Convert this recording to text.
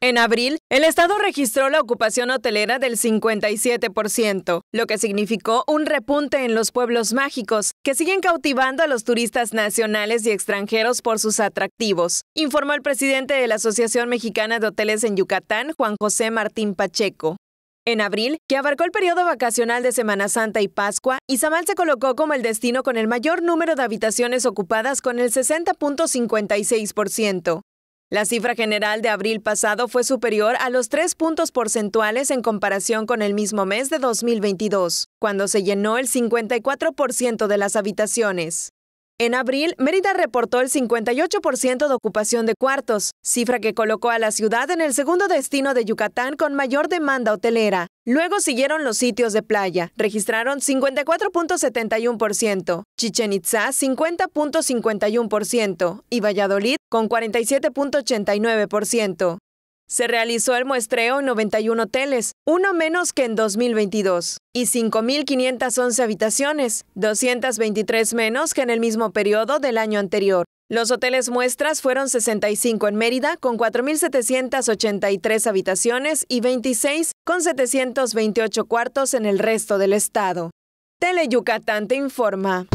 En abril, el Estado registró la ocupación hotelera del 57%, lo que significó un repunte en los pueblos mágicos, que siguen cautivando a los turistas nacionales y extranjeros por sus atractivos, informó el presidente de la Asociación Mexicana de Hoteles en Yucatán, Juan José Martín Pacheco. En abril, que abarcó el periodo vacacional de Semana Santa y Pascua, Izamal se colocó como el destino con el mayor número de habitaciones ocupadas con el 60.56%. La cifra general de abril pasado fue superior a los tres puntos porcentuales en comparación con el mismo mes de 2022, cuando se llenó el 54% de las habitaciones. En abril, Mérida reportó el 58% de ocupación de cuartos, cifra que colocó a la ciudad en el segundo destino de Yucatán con mayor demanda hotelera. Luego siguieron los sitios de playa, registraron 54.71%, Chichen Itza 50.51% y Valladolid con 47.89%. Se realizó el muestreo en 91 hoteles, uno menos que en 2022, y 5.511 habitaciones, 223 menos que en el mismo periodo del año anterior. Los hoteles muestras fueron 65 en Mérida, con 4.783 habitaciones y 26 con 728 cuartos en el resto del estado. Tele Yucatán te informa.